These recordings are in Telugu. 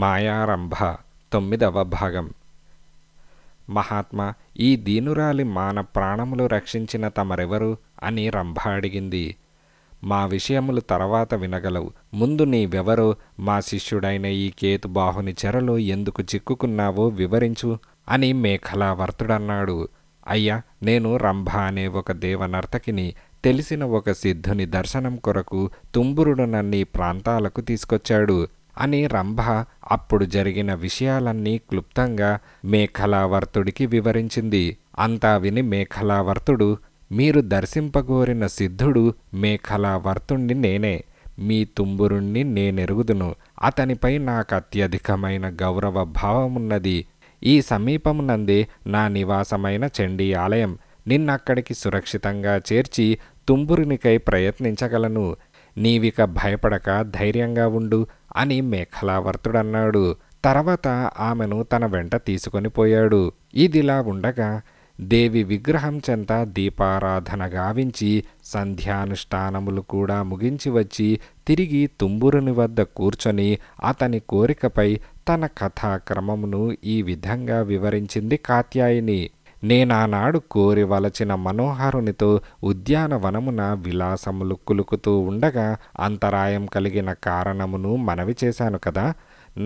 మాయారంభ తొమ్మిదవ భాగం మహాత్మా ఈ దీనురాలి మాన ప్రాణములు రక్షించిన తమరెవరు అని రంభ అడిగింది మా విషయములు తర్వాత వినగలవు ముందు నీవెవరో మా శిష్యుడైన ఈ కేతుబాహుని చెరలో ఎందుకు చిక్కుకున్నావో వివరించు అని మేఖలావర్తుడన్నాడు అయ్యా నేను రంభ అనే ఒక దేవనర్తకిని తెలిసిన ఒక సిద్ధుని దర్శనం కొరకు తుంబురుడు నన్ను ప్రాంతాలకు తీసుకొచ్చాడు అని రంభ అప్పుడు జరిగిన విషయాలన్నీ క్లుప్తంగా మేఖలావర్తుడికి వివరించింది అంతా విని మేఖలావర్తుడు మీరు దర్శింపగోరిన సిద్ధుడు మేఖలావర్తుణ్ణి నేనే మీ తుంబురుణ్ణి నేనెరుగుదును అతనిపై నాకు అత్యధికమైన గౌరవ భావమున్నది ఈ సమీపమునందే నా నివాసమైన చండీ ఆలయం నిన్నక్కడికి సురక్షితంగా చేర్చి తుంబురునికై ప్రయత్నించగలను నీవిక భయపడక ధైర్యంగా ఉండు అని మేఖలావర్తుడన్నాడు తర్వాత ఆమెను తన వెంట తీసుకొని పోయాడు ఇదిలా ఉండగా దేవి విగ్రహం చెంత దీపారాధన గావించి సంధ్యానుష్ఠానములు కూడా ముగించి వచ్చి తిరిగి తుంబురుని వద్ద కూర్చొని అతని కోరికపై తన కథాక్రమమును ఈ విధంగా వివరించింది కాత్యాయిని నేనానాడు కోరి వలచిన మనోహరునితో ఉద్యానవనమున విలాసములు కులుకుతూ ఉండగా అంతరాయం కలిగిన కారణమును మనవి చేశాను కదా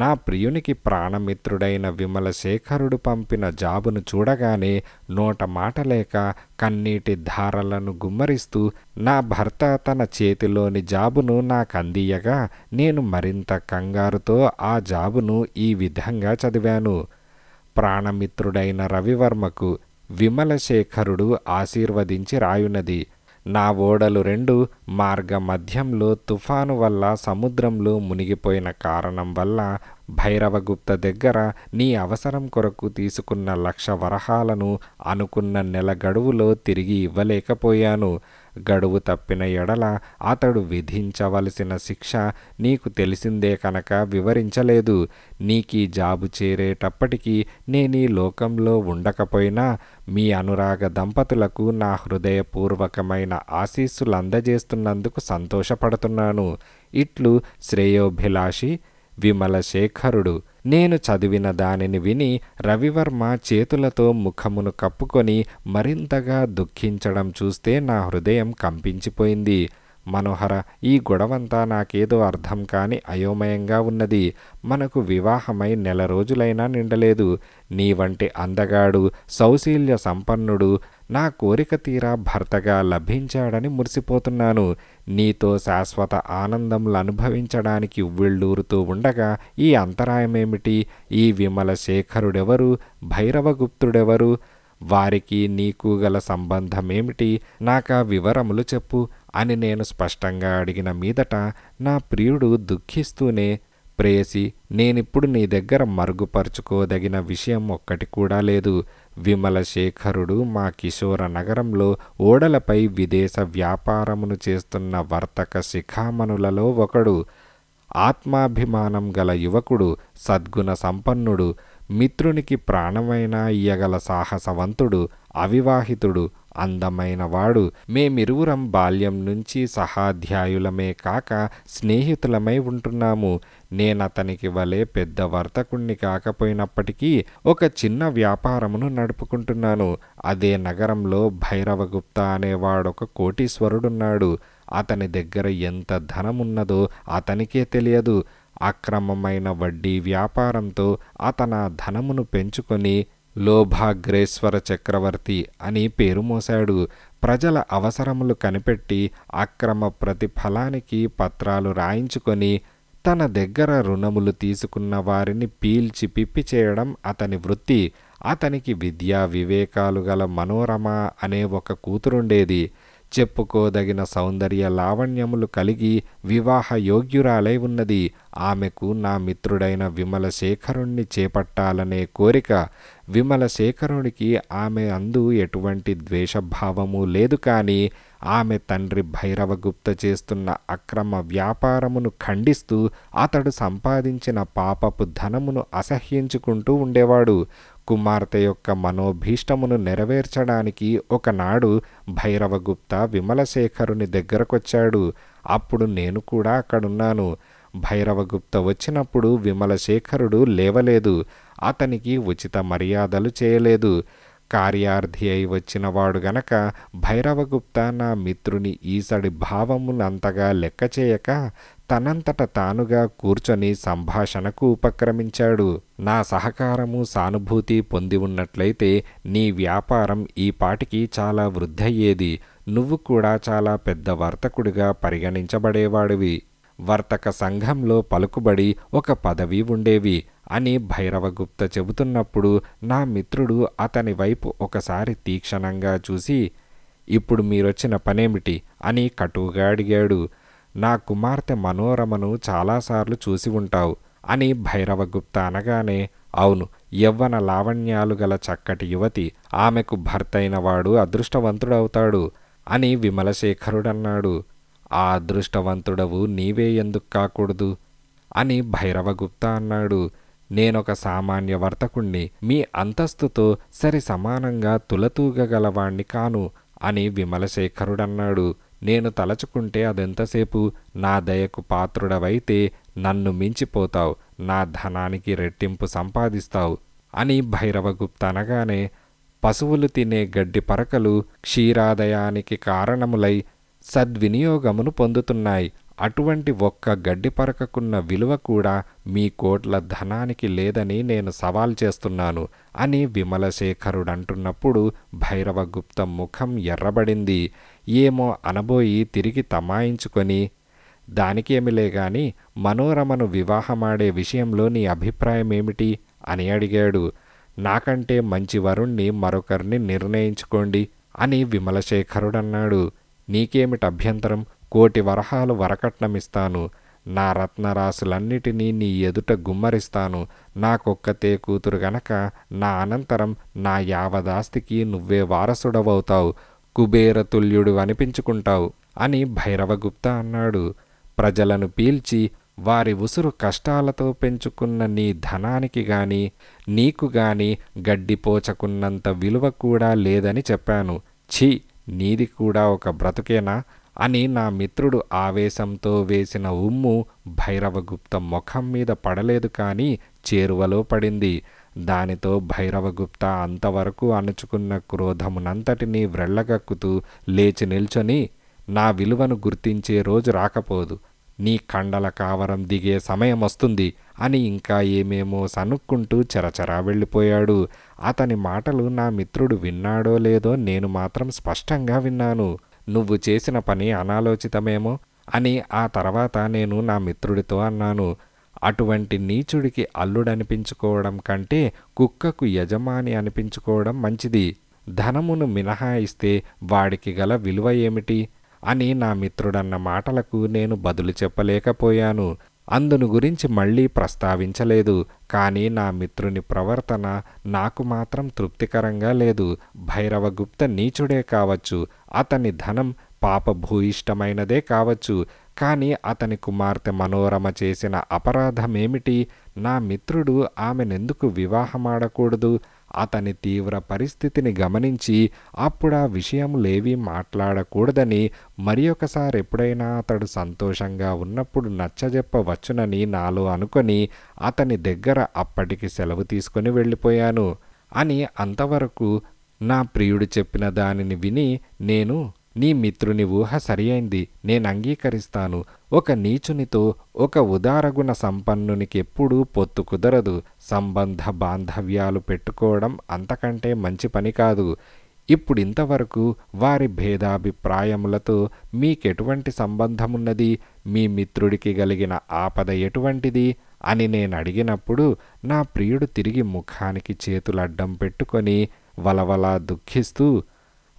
నా ప్రియునికి ప్రాణమిత్రుడైన విమలశేఖరుడు పంపిన జాబును చూడగానే నోట మాట లేక కన్నీటి ధారలను గుమ్మరిస్తూ నా భర్త తన చేతిలోని జాబును నాకందియగా నేను మరింత కంగారుతో ఆ జాబును ఈ విధంగా చదివాను ప్రాణమిత్రుడైన రవివర్మకు విమలశేఖరుడు ఆశీర్వదించి రాయునది నా ఓడలు రెండు మార్గ మధ్యంలో తుఫాను వల్ల సముద్రంలో మునిగిపోయిన కారణం వల్ల భైరవగుప్త దగ్గర నీ అవసరం కొరకు తీసుకున్న లక్ష వరహాలను అనుకున్న నెల గడువులో తిరిగి ఇవ్వలేకపోయాను గడువు తప్పిన ఎడల అతడు విధించవలసిన శిక్ష నీకు తెలిసిందే కనుక వివరించలేదు నీకీ జాబు చేరేటప్పటికీ నేను ఈ లోకంలో ఉండకపోయినా మీ అనురాగ దంపతులకు నా హృదయపూర్వకమైన ఆశీస్సులు అందజేస్తున్నందుకు సంతోషపడుతున్నాను ఇట్లు శ్రేయోభిలాషి విమల శేఖరుడు నేను చదివిన దానిని విని రవివర్మ చేతులతో ముఖమును కప్పుకొని మరింతగా దుఃఖించడం చూస్తే నా హృదయం కంపించిపోయింది మనోహర ఈ గొడవంతా నాకేదో అర్థం కాని అయోమయంగా ఉన్నది మనకు వివాహమై నెల రోజులైనా నిండలేదు నీ వంటి అందగాడు సౌశీల్య సంపన్నుడు నా కోరిక తీరా భర్తగా లభించాడని మురిసిపోతున్నాను నీతో శాశ్వత ఆనందములు అనుభవించడానికి ఉవ్విళ్ళూరుతూ ఉండగా ఈ అంతరాయమేమిటి ఈ విమల శేఖరుడెవరు భైరవగుప్తుడెవరు వారికి నీకు గల సంబంధమేమిటి నాకా వివరములు చెప్పు అని నేను స్పష్టంగా అడిగిన మీదట నా ప్రియుడు దుఃఖిస్తూనే ప్రేయసి నేనిప్పుడు నీ దగ్గర మరుగుపరుచుకోదగిన విషయం ఒక్కటి కూడా లేదు విమలశేఖరుడు మా కిశోర నగరంలో ఓడలపై విదేశ వ్యాపారమును చేస్తున్న వర్తక శిఖామణులలో ఒకడు ఆత్మాభిమానం గల యువకుడు సద్గుణ సంపన్నుడు మిత్రునికి ప్రాణమైన ఇయ్యగల సాహసవంతుడు అవివాహితుడు అందమైన వాడు మేమిరువురం బాల్యం నుంచి సహాధ్యాయులమే కాక స్నేహితులమై ఉంటున్నాము నేను అతనికి వలె పెద్ద వర్తకుణ్ణి కాకపోయినప్పటికీ ఒక చిన్న వ్యాపారమును నడుపుకుంటున్నాను అదే నగరంలో భైరవగుప్త అనేవాడొక కోటీశ్వరుడున్నాడు అతని దగ్గర ఎంత ధనమున్నదో అతనికే తెలియదు అక్రమమైన వడ్డీ వ్యాపారంతో అతను ధనమును పెంచుకొని లోభాగ్రేశ్వర చక్రవర్తి అని పేరు మోశాడు ప్రజల అవసరములు కనిపెట్టి అక్రమ ప్రతిఫలానికి పత్రాలు రాయించుకొని తన దగ్గర రుణములు తీసుకున్న వారిని పీల్చి పిప్పి చేయడం అతని వృత్తి అతనికి విద్యా వివేకాలు గల మనోరమ అనే ఒక కూతురుండేది చెప్పుకోదగిన సౌందర్య లావణ్యములు కలిగి వివాహ యోగ్యురాలై ఉన్నది ఆమెకు నా మిత్రుడైన విమలశేఖరుణ్ణి చేపట్టాలనే కోరిక విమలశేఖరునికి ఆమె అందు ఎటువంటి ద్వేషభావము లేదు కానీ ఆమె తండ్రి భైరవగుప్త చేస్తున్న అక్రమ వ్యాపారమును ఖండిస్తూ అతడు సంపాదించిన పాపపు ధనమును అసహ్యించుకుంటూ ఉండేవాడు కుమార్తె యొక్క మనోభీష్టమును నెరవేర్చడానికి ఒకనాడు భైరవగుప్త విమలశేఖరుని దగ్గరకొచ్చాడు అప్పుడు నేను కూడా అక్కడున్నాను భైరవగుప్త వచ్చినప్పుడు విమలశేఖరుడు లేవలేదు అతనికి ఉచిత మర్యాదలు చేయలేదు కార్యార్థి అయి వచ్చినవాడు గనక భైరవగుప్త నా మిత్రుని ఈసడి భావములంతగా లెక్క చేయక తనంతట తానుగా కూర్చొని సంభాషణకు ఉపక్రమించాడు నా సహకారము సానుభూతి పొంది ఉన్నట్లయితే నీ వ్యాపారం ఈ పాటికి చాలా వృద్ధయ్యేది నువ్వు కూడా చాలా పెద్ద వర్తకుడిగా పరిగణించబడేవాడివి వర్తక సంఘంలో పలుకుబడి ఒక పదవి ఉండేవి అని భైరవగుప్త చెబుతున్నప్పుడు నా మిత్రుడు అతని వైపు ఒకసారి తీక్షణంగా చూసి ఇప్పుడు మీరొచ్చిన పనేమిటి అని కటువుగా అడిగాడు నా కుమార్తె మనోరమను చాలాసార్లు చూసి ఉంటావు అని భైరవగుప్త అనగానే అవును యవ్వన లావణ్యాలు గల చక్కటి యువతి ఆమెకు భర్తైనవాడు అదృష్టవంతుడవుతాడు అని విమలశేఖరుడన్నాడు ఆ అదృష్టవంతుడవు నీవే ఎందుకు కాకూడదు అని భైరవగుప్త అన్నాడు నేనొక సామాన్య వర్తకుణ్ణి మీ అంతస్తుతో సరి సమానంగా తులతూగగలవాణ్ణి కాను అని విమలశేఖరుడన్నాడు నేను తలచుకుంటే అదెంతసేపు నా దయకు పాత్రుడవైతే నన్ను మించిపోతావు నా ధనానికి రెట్టింపు సంపాదిస్తావు అని భైరవగుప్త అనగానే పశువులు తినే గడ్డి పరకలు క్షీరాదయానికి కారణములై సద్వినియోగమును పొందుతున్నాయి అటువంటి ఒక్క గడ్డి పరకకున్న విలువ కూడా మీ కోట్ల ధనానికి లేదని నేను సవాల్ చేస్తున్నాను అని విమలశేఖరుడు అంటున్నప్పుడు భైరవగుప్త ముఖం ఎర్రబడింది ఏమో అనబోయి తిరిగి తమాయించుకొని దానికేమిలే గాని మనోరమను వివాహమాడే విషయంలో నీ అభిప్రాయం ఏమిటి అని అడిగాడు నాకంటే మంచి వరుణ్ణి మరొకరిని నిర్ణయించుకోండి అని విమలశేఖరుడన్నాడు నీకేమిటి అభ్యంతరం కోటి వరహాలు వరకట్నమిస్తాను నా రత్నరాశులన్నిటినీ నీ ఎదుట గుమ్మరిస్తాను నాకొక్కతే కూతురు గనక నా అనంతరం నా యావదాస్తికి నువ్వే వారసుడవవుతావు కుబేరతుల్యుడు అనిపించుకుంటావు అని భైరవగుప్త అన్నాడు ప్రజలను పీల్చి వారి ఉసురు కష్టాలతో పెంచుకున్న నీ ధనానికి గాని నీకు గాని గడ్డిపోచకున్నంత విలువ కూడా లేదని చెప్పాను ఛీ నీది కూడా ఒక బ్రతుకేనా అని నా మిత్రుడు ఆవేశంతో వేసిన ఉమ్ము భైరవగుప్త ముఖం మీద పడలేదు కానీ చేరువలో పడింది దానితో భైరవగుప్త అంతవరకు అణుచుకున్న క్రోధమునంతటినీ వ్రెళ్ళగక్కుతూ లేచి నిల్చొని నా విలువను గుర్తించే రోజు రాకపోదు నీ కండల కావరం దిగే సమయం వస్తుంది అని ఇంకా ఏమేమో సనుక్కుంటూ చెరచరా వెళ్ళిపోయాడు అతని మాటలు నా మిత్రుడు విన్నాడో లేదో నేను మాత్రం స్పష్టంగా విన్నాను నువ్వు చేసిన పని అనాలోచితమేమో అని ఆ తర్వాత నేను నా మిత్రుడితో అన్నాను అటువంటి నీచుడికి అల్లుడనిపించుకోవడం కంటే కుక్కకు యజమాని అనిపించుకోవడం మంచిది ధనమును మినహాయిస్తే వాడికి గల విలువ ఏమిటి అని నా మిత్రుడన్న మాటలకు నేను బదులు చెప్పలేకపోయాను అందును గురించి మళ్ళీ ప్రస్తావించలేదు కానీ నా మిత్రుని ప్రవర్తన నాకు మాత్రం తృప్తికరంగా లేదు భైరవగుప్త నీచుడే కావచ్చు అతని ధనం పాపభూయిష్టమైనదే కావచ్చు కానీ అతని కుమార్తె మనోరమ చేసిన అపరాధమేమిటి నా మిత్రుడు ఆమెనెందుకు వివాహమాడకూడదు అతని తీవ్ర పరిస్థితిని గమనించి అప్పుడు ఆ విషయములేవి మాట్లాడకూడదని మరి ఒకసారి ఎప్పుడైనా అతడు సంతోషంగా ఉన్నప్పుడు నచ్చజెప్పవచ్చునని నాలో అనుకొని అతని దగ్గర అప్పటికి సెలవు తీసుకొని వెళ్ళిపోయాను అని అంతవరకు నా ప్రియుడు చెప్పిన దానిని విని నేను నీ మిత్రుని ఊహ సరియైంది నేను అంగీకరిస్తాను ఒక నీచునితో ఒక ఉదారగుణ సంపన్నునికెప్పుడూ పొత్తు కుదరదు సంబంధ బాంధవ్యాలు పెట్టుకోవడం అంతకంటే మంచి పని కాదు ఇప్పుడింతవరకు వారి భేదాభిప్రాయములతో మీకెటువంటి సంబంధమున్నది మీ మిత్రుడికి కలిగిన ఆపద ఎటువంటిది అని నేను అడిగినప్పుడు నా ప్రియుడు తిరిగి ముఖానికి చేతులడ్డం పెట్టుకొని వలవలా దుఃఖిస్తూ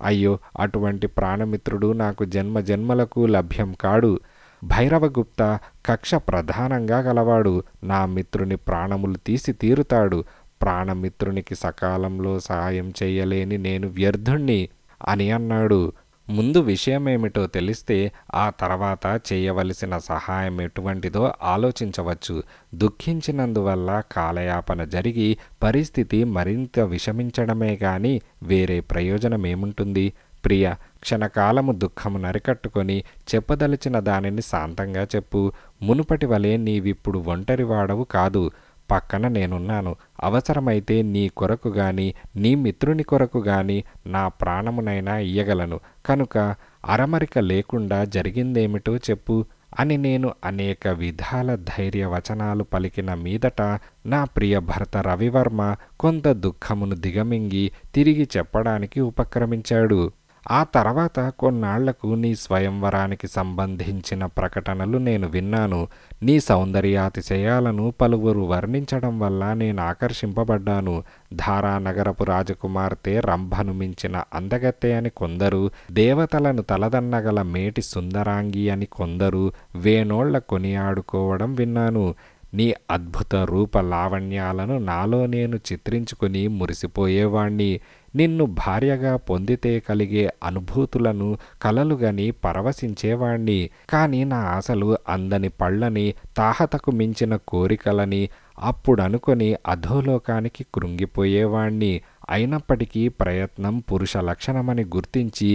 అయ్యో అటువంటి ప్రాణమిత్రుడు నాకు జన్మ జన్మలకు లభ్యం కాడు భైరవగుప్త కక్ష ప్రధానంగా గలవాడు నా మిత్రుని ప్రాణములు తీసి తీరుతాడు ప్రాణమిత్రునికి సకాలంలో సహాయం చేయలేని నేను వ్యర్థుణ్ణి అని అన్నాడు ముందు విషయం ఏమిటో తెలిస్తే ఆ తర్వాత చేయవలసిన సహాయం ఎటువంటిదో ఆలోచించవచ్చు దుఃఖించినందువల్ల కాలయాపన జరిగి పరిస్థితి మరింత విషమించడమే కానీ వేరే ప్రయోజనం ప్రియ క్షణకాలము దుఃఖము నరికట్టుకొని చెప్పదలిచిన దానిని శాంతంగా చెప్పు మునుపటి వలె నీవిప్పుడు ఒంటరివాడవు కాదు పక్కన నేనున్నాను అవసరమైతే నీ కొరకు గాని నీ మిత్రుని కొరకు గాని నా ప్రాణమునైనా ఇయ్యగలను కనుక అరమరిక లేకుండా జరిగిందేమిటో చెప్పు అని నేను అనేక విధాల ధైర్య వచనాలు పలికిన మీదట నా ప్రియ భర్త రవివర్మ కొంత దుఃఖమును దిగమింగి తిరిగి చెప్పడానికి ఉపక్రమించాడు ఆ తర్వాత కొన్నాళ్లకు నీ స్వయంవరానికి సంబంధించిన ప్రకటనలు నేను విన్నాను నీ సౌందర్యాతిశయాలను పలువురు వర్ణించడం వల్ల నేను ఆకర్షింపబడ్డాను ధారానగరపు రాజకుమార్తె రంభను మించిన అందగత్తె అని కొందరు దేవతలను తలదన్నగల మేటి సుందరాంగి అని కొందరు వేణోళ్ల కొనియాడుకోవడం విన్నాను నీ అద్భుత రూప లావణ్యాలను నాలో నేను చిత్రించుకుని మురిసిపోయేవాణ్ణి నిన్ను భార్యగా పొందితే కలిగే అనుభూతులను కలలుగని పరవశించేవాణ్ణి కాని నా ఆశలు అందని పళ్ళని తాహతకు మించిన కోరికలని అప్పుడనుకొని అధోలోకానికి కృంగిపోయేవాణ్ణి అయినప్పటికీ ప్రయత్నం పురుష లక్షణమని గుర్తించి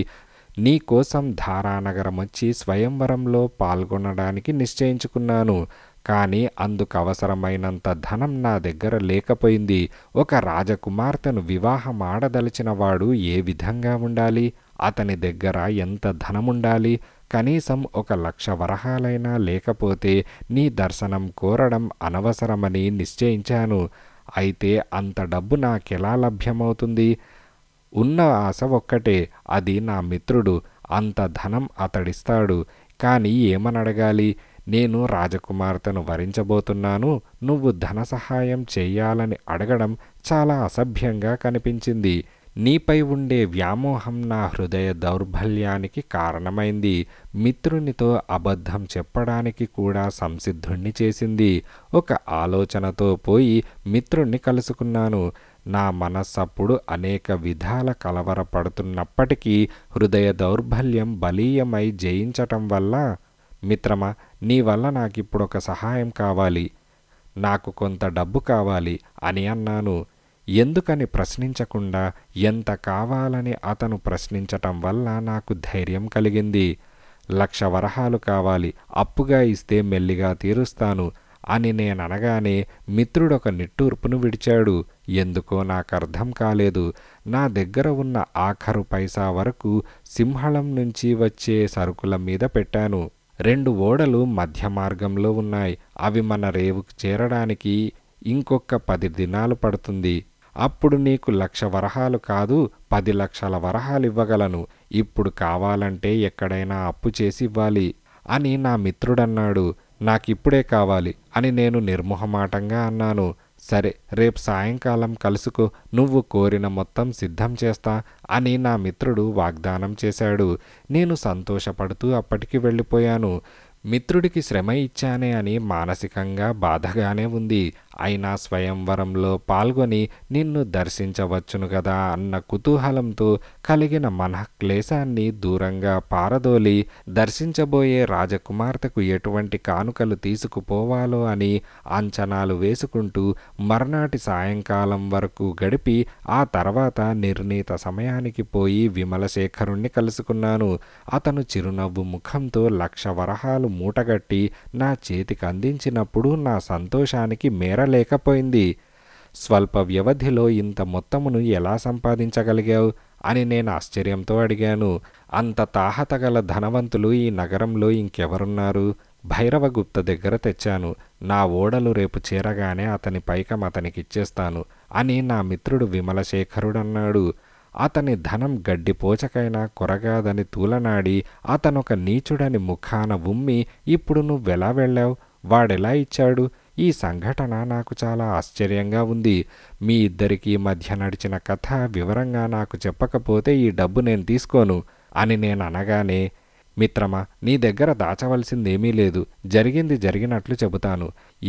నీకోసం ధారానగరం వచ్చి స్వయంవరంలో పాల్గొనడానికి నిశ్చయించుకున్నాను కానీ అందుకు అవసరమైనంత ధనం నా దగ్గర లేకపోయింది ఒక రాజకుమార్తెను వివాహం ఆడదలిచిన వాడు ఏ విధంగా ఉండాలి అతని దగ్గర ఎంత ధనముండాలి కనీసం ఒక లక్ష వరహాలైనా లేకపోతే నీ దర్శనం కోరడం అనవసరమని నిశ్చయించాను అయితే అంత డబ్బు నాకెలా లభ్యమవుతుంది ఉన్న ఆశ ఒక్కటే అది నా మిత్రుడు అంత ధనం అతడిస్తాడు కానీ ఏమనడగాలి నేను రాజకుమార్తెను వరించబోతున్నాను నువ్వు ధన సహాయం చేయాలని అడగడం చాలా అసభ్యంగా కనిపించింది నీపై ఉండే వ్యామోహం నా హృదయ దౌర్బల్యానికి కారణమైంది మిత్రునితో అబద్ధం చెప్పడానికి కూడా సంసిద్ధుణ్ణి చేసింది ఒక ఆలోచనతో పోయి మిత్రుణ్ణి కలుసుకున్నాను నా మనస్సప్పుడు అనేక విధాల కలవరపడుతున్నప్పటికీ హృదయ దౌర్బల్యం బలీయమై జయించటం వల్ల మిత్రమా నీ వల్ల నాకు ఇప్పుడు ఒక సహాయం కావాలి నాకు కొంత డబ్బు కావాలి అని అన్నాను ఎందుకని ప్రశ్నించకుండా ఎంత కావాలని అతను ప్రశ్నించటం వల్ల నాకు ధైర్యం కలిగింది లక్ష వరహాలు కావాలి అప్పుగా ఇస్తే మెల్లిగా తీరుస్తాను అని నేననగానే మిత్రుడొక నిట్టూర్పును విడిచాడు ఎందుకో నాకు అర్థం కాలేదు నా దగ్గర ఉన్న ఆఖరు పైసా వరకు సింహళం నుంచి వచ్చే సరుకుల మీద పెట్టాను రెండు ఓడలు మధ్య మార్గంలో ఉన్నాయి అవి మన రేవుకు చేరడానికి ఇంకొక పది దినాలు పడుతుంది అప్పుడు నీకు లక్ష వరహాలు కాదు పది లక్షల వరహాలు ఇవ్వగలను ఇప్పుడు కావాలంటే ఎక్కడైనా అప్పు చేసి ఇవ్వాలి అని నా మిత్రుడన్నాడు నాకిప్పుడే కావాలి అని నేను నిర్మోహమాటంగా అన్నాను సరే రేపు సాయంకాలం కలుసుకు నువ్వు కోరిన మొత్తం సిద్ధం చేస్తా అని నా మిత్రుడు వాగ్దానం చేశాడు నేను సంతోషపడుతూ అప్పటికి వెళ్ళిపోయాను మిత్రుడికి శ్రమ ఇచ్చానే అని మానసికంగా బాధగానే ఉంది అయినా స్వయంవరంలో పాల్గొని నిన్ను దర్శించవచ్చును కదా అన్న కుతూహలంతో కలిగిన మనఃక్లేశాన్ని దూరంగా పారదోలి దర్శించబోయే రాజకుమార్తెకు ఎటువంటి కానుకలు తీసుకుపోవాలో అని అంచనాలు వేసుకుంటూ మర్నాటి సాయంకాలం వరకు గడిపి ఆ తర్వాత నిర్ణీత సమయానికి పోయి విమలశేఖరుణ్ణి కలుసుకున్నాను అతను చిరునవ్వు ముఖంతో లక్ష వరహాలు మూటగట్టి నా చేతికి అందించినప్పుడు నా సంతోషానికి మేర లేకపోయింది స్వల్ప వ్యవధిలో ఇంత మొత్తమును ఎలా సంపాదించగలిగావు అని నేను ఆశ్చర్యంతో అడిగాను అంత తాహతగల ధనవంతులు ఈ నగరంలో ఇంకెవరున్నారు భైరవగుప్త దగ్గర తెచ్చాను నా ఓడలు రేపు చేరగానే అతని పైకం అతనికిచ్చేస్తాను అని నా మిత్రుడు విమలశేఖరుడన్నాడు అతని ధనం గడ్డిపోచకైనా కొరగాదని తూలనాడి అతనొక నీచుడని ముఖాన ఉమ్మి ఇప్పుడు నువ్వెలా వెళ్ళావు వాడెలా ఇచ్చాడు ఈ సంఘటన నాకు చాలా ఆశ్చర్యంగా ఉంది మీ ఇద్దరికీ మధ్య నడిచిన కథ వివరంగా నాకు చెప్పకపోతే ఈ డబ్బు నేను తీసుకోను అని నేను అనగానే మిత్రమా నీ దగ్గర దాచవలసిందేమీ లేదు జరిగింది జరిగినట్లు చెబుతాను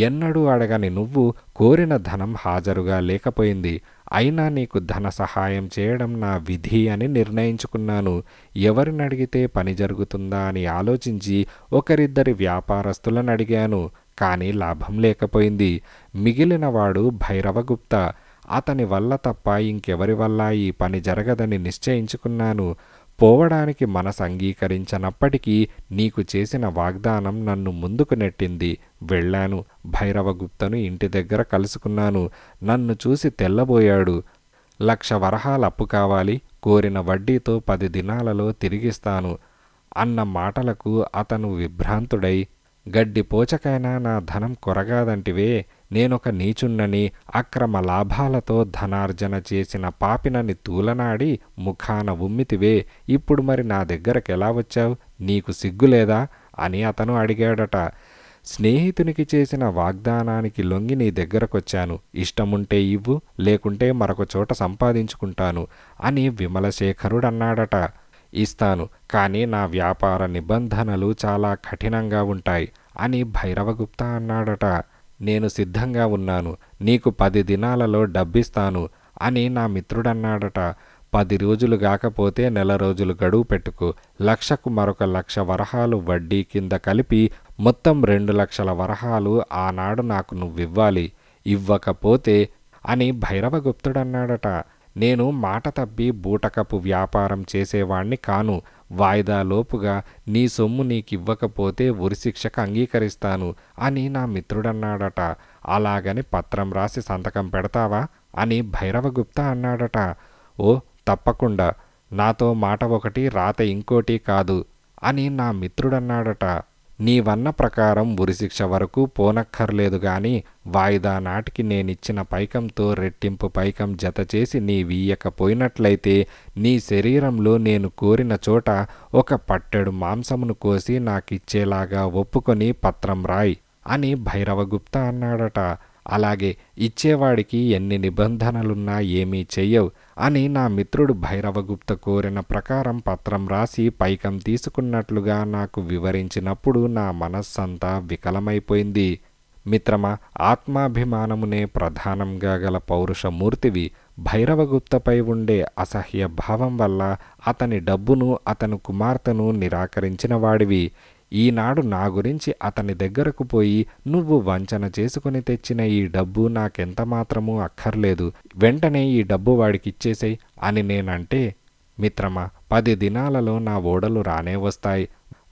ఎన్నడూ అడగని నువ్వు కోరిన ధనం హాజరుగా లేకపోయింది అయినా నీకు ధన సహాయం చేయడం నా విధి అని నిర్ణయించుకున్నాను ఎవరినడిగితే పని జరుగుతుందా అని ఆలోచించి ఒకరిద్దరి వ్యాపారస్తులను అడిగాను కానీ లాభం లేకపోయింది మిగిలినవాడు భైరవగుప్త అతని వల్ల తప్ప ఇంకెవరి వల్ల ఈ పని జరగదని నిశ్చయించుకున్నాను పోవడానికి మనసు అంగీకరించనప్పటికీ నీకు చేసిన వాగ్దానం నన్ను ముందుకు నెట్టింది వెళ్ళాను భైరవగుప్తను ఇంటి దగ్గర కలుసుకున్నాను నన్ను చూసి తెల్లబోయాడు లక్ష వరహాలు అప్పు కావాలి కోరిన వడ్డీతో పది దినాలలో తిరిగిస్తాను అన్న మాటలకు అతను విభ్రాంతుడై గడ్డి పోచకైనా నా ధనం కొరగాదంటివే నేనొక నీచున్నని అక్రమ లాభాలతో ధనార్జన చేసిన పాపినని తూలనాడి ముఖాన ఉమ్మితివే ఇప్పుడు మరి నా దగ్గరకెలా ఎలా వచ్చావు నీకు సిగ్గులేదా అని అతను అడిగాడట స్నేహితునికి చేసిన వాగ్దానానికి లొంగి నీ దగ్గరకొచ్చాను ఇష్టముంటే ఇవ్వు లేకుంటే మరొక చోట సంపాదించుకుంటాను అని విమలశేఖరుడన్నాడట ఇస్తాను కానీ నా వ్యాపార నిబంధనలు చాలా కఠినంగా ఉంటాయి అని భైరవగుప్త అన్నాడట నేను సిద్ధంగా ఉన్నాను నీకు పది దినాలలో డబ్బిస్తాను అని నా మిత్రుడన్నాడట పది రోజులు కాకపోతే నెల రోజులు గడువు పెట్టుకు లక్షకు మరొక లక్ష వరహాలు వడ్డీ కింద కలిపి మొత్తం రెండు లక్షల వరహాలు ఆనాడు నాకు నువ్వివ్వాలి ఇవ్వకపోతే అని భైరవగుప్తుడన్నాడట నేను మాట తప్పి బూటకపు వ్యాపారం చేసేవాణ్ణి కాను వాయిదాలోపుగా నీ సొమ్ము నీకివ్వకపోతే ఉరిశిక్షకు అంగీకరిస్తాను అని నా మిత్రుడన్నాడట అలాగని పత్రం రాసి సంతకం పెడతావా అని భైరవగుప్త అన్నాడట ఓ తప్పకుండా నాతో మాట ఒకటి రాత ఇంకోటి కాదు అని నా మిత్రుడన్నాడట నీ వన్న ప్రకారం ఉరిశిక్ష వరకు పోనక్కర్లేదు గాని వాయిదా నాటికి నేనిచ్చిన పైకంతో రెట్టింపు పైకం జతచేసి నీ వీయకపోయినట్లయితే నీ శరీరంలో నేను కోరిన చోట ఒక పట్టెడు మాంసమును కోసి నాకిచ్చేలాగా ఒప్పుకొని పత్రం రాయి అని భైరవగుప్త అన్నాడట అలాగే ఇచ్చేవాడికి ఎన్ని నిబంధనలున్నా ఏమీ చెయ్యవు అని నా మిత్రుడు భైరవగుప్త కోరిన ప్రకారం పత్రం రాసి పైకం తీసుకున్నట్లుగా నాకు వివరించినప్పుడు నా మనస్సంతా వికలమైపోయింది మిత్రమా ఆత్మాభిమానమునే ప్రధానంగా గల పౌరుషమూర్తివి భైరవగుప్తపై ఉండే అసహ్య భావం వల్ల అతని డబ్బును అతని కుమార్తెను నిరాకరించిన వాడివి ఈనాడు నా గురించి అతని దగ్గరకు పోయి నువ్వు వంచన చేసుకుని తెచ్చిన ఈ డబ్బు నాకెంత మాత్రమూ అక్కర్లేదు వెంటనే ఈ డబ్బు వాడికిచ్చేసేయ్ అని నేనంటే మిత్రమా పది దినాలలో నా ఓడలు రానే వస్తాయి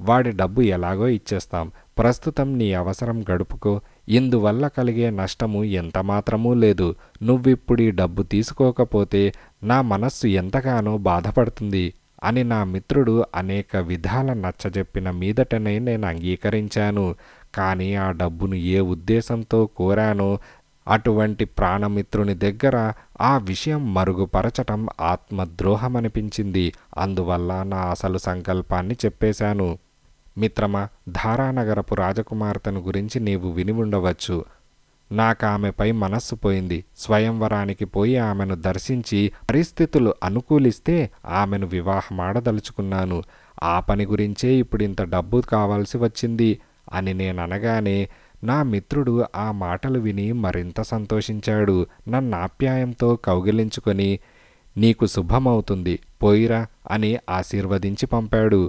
వాడి డబ్బు ఎలాగో ఇచ్చేస్తాం ప్రస్తుతం నీ అవసరం గడుపుకో ఇందువల్ల కలిగే నష్టము ఎంత మాత్రమూ లేదు నువ్విప్పుడు ఈ డబ్బు తీసుకోకపోతే నా మనస్సు ఎంతగానో బాధపడుతుంది అని నా మిత్రుడు అనేక విధాల నచ్చజెప్పిన మీదటనే నేను అంగీకరించాను కానీ ఆ డబ్బును ఏ ఉద్దేశంతో కోరానో అటువంటి ప్రాణమిత్రుని దగ్గర ఆ విషయం మరుగుపరచటం ఆత్మద్రోహమనిపించింది అందువల్ల నా అసలు సంకల్పాన్ని చెప్పేశాను మిత్రమా ధారానగరపు రాజకుమార్తెను గురించి నీవు విని ఉండవచ్చు ఆమెపై మనస్సు పోయింది స్వయంవరానికి పోయి ఆమెను దర్శించి పరిస్థితులు అనుకూలిస్తే ఆమెను వివాహమాడదలుచుకున్నాను ఆ పని గురించే ఇప్పుడు ఇంత డబ్బు కావాల్సి వచ్చింది అని నేననగానే నా మిత్రుడు ఆ మాటలు విని మరింత సంతోషించాడు నన్నాప్యాయంతో కౌగిలించుకొని నీకు శుభమవుతుంది పోయిరా అని ఆశీర్వదించి పంపాడు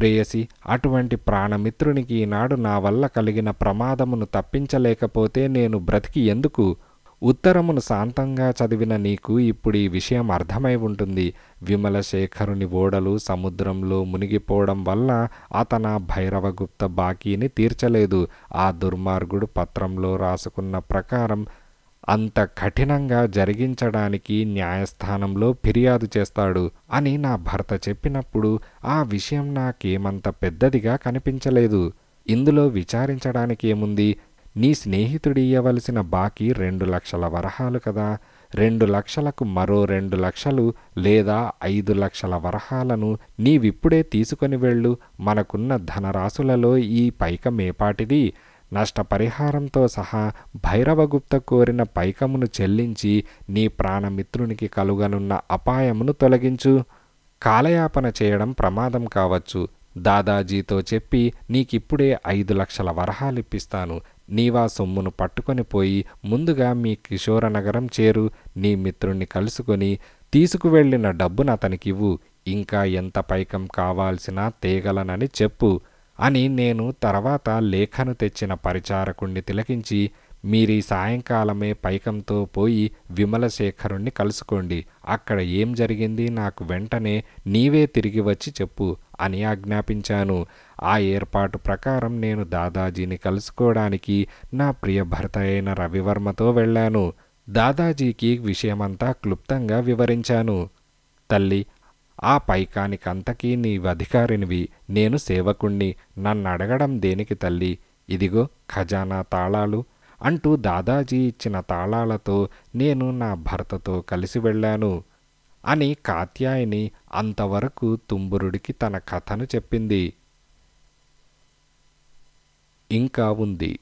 ప్రేయసి అటువంటి ప్రాణమిత్రునికి ఈనాడు నా వల్ల కలిగిన ప్రమాదమును తప్పించలేకపోతే నేను బ్రతికి ఎందుకు ఉత్తరమును శాంతంగా చదివిన నీకు ఇప్పుడు ఈ విషయం అర్థమై ఉంటుంది విమలశేఖరుని ఓడలు సముద్రంలో మునిగిపోవడం వల్ల అతన భైరవగుప్త బాకీని తీర్చలేదు ఆ దుర్మార్గుడు పత్రంలో రాసుకున్న ప్రకారం అంత కఠినంగా జరిగించడానికి న్యాయస్థానంలో ఫిర్యాదు చేస్తాడు అని నా భర్త చెప్పినప్పుడు ఆ విషయం నాకేమంత పెద్దదిగా కనిపించలేదు ఇందులో విచారించడానికి ఏముంది నీ స్నేహితుడి ఇయ్యవలసిన బాకీ రెండు లక్షల వరహాలు కదా రెండు లక్షలకు మరో రెండు లక్షలు లేదా ఐదు లక్షల వరహాలను నీవిప్పుడే తీసుకొని వెళ్ళు మనకున్న ధనరాశులలో ఈ పైక మేపాటిది నష్టపరిహారంతో సహా భైరవగుప్త కోరిన పైకమును చెల్లించి నీ ప్రాణమిత్రునికి కలుగనున్న అపాయమును తొలగించు కాలయాపన చేయడం ప్రమాదం కావచ్చు దాదాజీతో చెప్పి నీకిప్పుడే ఐదు లక్షల వరహాలిప్పిస్తాను నీవా సొమ్మును పట్టుకొని పోయి ముందుగా మీ కిషోర నగరం చేరు నీ మిత్రుణ్ణి కలుసుకొని తీసుకువెళ్ళిన డబ్బును అతనికివ్వు ఇంకా ఎంత పైకం కావాల్సినా తేగలనని చెప్పు అని నేను తర్వాత లేఖను తెచ్చిన పరిచారకుణ్ణి తిలకించి మీరీ సాయంకాలమే పైకంతో పోయి విమలశేఖరుణ్ణి కలుసుకోండి అక్కడ ఏం జరిగింది నాకు వెంటనే నీవే తిరిగి వచ్చి చెప్పు అని ఆజ్ఞాపించాను ఆ ఏర్పాటు ప్రకారం నేను దాదాజీని కలుసుకోవడానికి నా ప్రియ భర్త అయిన రవివర్మతో వెళ్ళాను దాదాజీకి విషయమంతా క్లుప్తంగా వివరించాను తల్లి ఆ పైకానికంతకీ అధికారినివి నేను సేవకుణ్ణి నన్నడగడం దేనికి తల్లి ఇదిగో ఖజానా తాళాలు అంటూ దాదాజీ ఇచ్చిన తాళాలతో నేను నా భర్తతో కలిసి వెళ్ళాను అని కాత్యాయని అంతవరకు తుంబురుడికి తన కథను చెప్పింది ఇంకా ఉంది